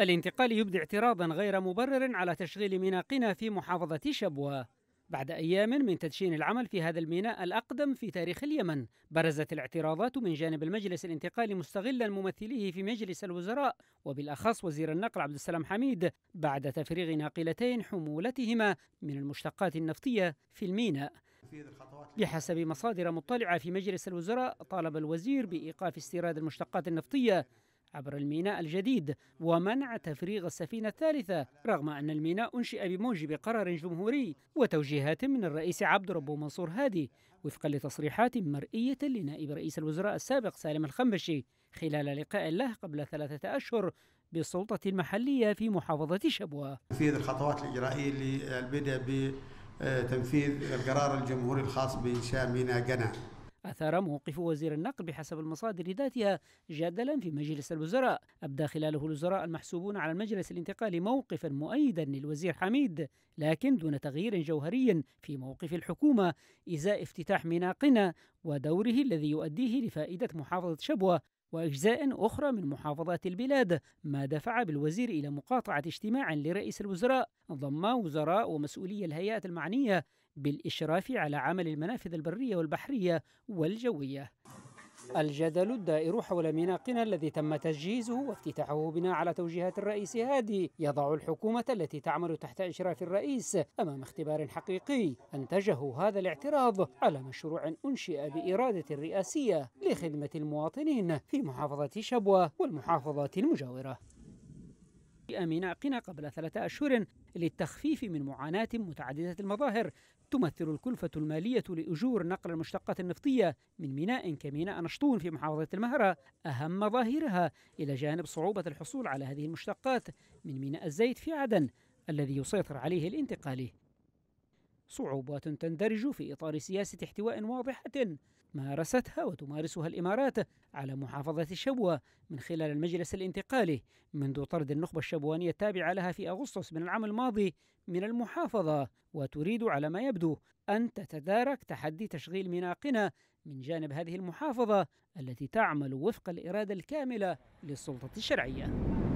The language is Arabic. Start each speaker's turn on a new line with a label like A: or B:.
A: الانتقال يبدي اعتراضا غير مبرر على تشغيل ميناقنا في محافظة شبوة بعد أيام من تدشين العمل في هذا الميناء الأقدم في تاريخ اليمن برزت الاعتراضات من جانب المجلس الانتقالي مستغلا ممثليه في مجلس الوزراء وبالأخص وزير النقل عبد السلام حميد بعد تفريغ ناقلتين حمولتهما من المشتقات النفطية في الميناء بحسب مصادر مطلعة في مجلس الوزراء طالب الوزير بإيقاف استيراد المشتقات النفطية عبر الميناء الجديد ومنع تفريغ السفينة الثالثة رغم أن الميناء أنشئ بموجب قرار جمهوري وتوجيهات من الرئيس عبد ربه منصور هادي وفقا لتصريحات مرئية لنائب رئيس الوزراء السابق سالم الخنبشي خلال لقاء له قبل ثلاثة أشهر بالسلطة المحلية في محافظة شبوة تنفيذ الخطوات الإجرائية للبدء بتنفيذ القرار الجمهوري الخاص بإنشاء ميناء قنا أثار موقف وزير النقل بحسب المصادر ذاتها جدلا في مجلس الوزراء أبدى خلاله الوزراء المحسوبون على المجلس الانتقالي موقفا مؤيدا للوزير حميد لكن دون تغيير جوهري في موقف الحكومة إزاء افتتاح ميناقنا ودوره الذي يؤديه لفائدة محافظة شبوة وأجزاء أخرى من محافظات البلاد ما دفع بالوزير إلى مقاطعة اجتماع لرئيس الوزراء ضم وزراء ومسؤولي الهيئات المعنية بالإشراف على عمل المنافذ البرية والبحرية والجوية الجدل الدائر حول ميناقنا الذي تم تجهيزه وافتتاحه بناء على توجيهات الرئيس هادي يضع الحكومة التي تعمل تحت إشراف الرئيس أمام اختبار حقيقي أنتجه هذا الاعتراض على مشروع أنشئ بإرادة رئاسية لخدمة المواطنين في محافظة شبوة والمحافظات المجاورة توكئ مناقنا قبل ثلاثة أشهر للتخفيف من معاناة متعددة المظاهر تمثل الكلفة المالية لأجور نقل المشتقات النفطية من ميناء كميناء نشطون في محافظة المهرة أهم مظاهرها إلى جانب صعوبة الحصول على هذه المشتقات من ميناء الزيت في عدن الذي يسيطر عليه الانتقالي صعوبات تندرج في إطار سياسة احتواء واضحة مارستها وتمارسها الإمارات على محافظة الشبوة من خلال المجلس الانتقالي منذ طرد النخبة الشبوانية التابعة لها في أغسطس من العام الماضي من المحافظة وتريد على ما يبدو أن تتدارك تحدي تشغيل مناقنا من جانب هذه المحافظة التي تعمل وفق الإرادة الكاملة للسلطة الشرعية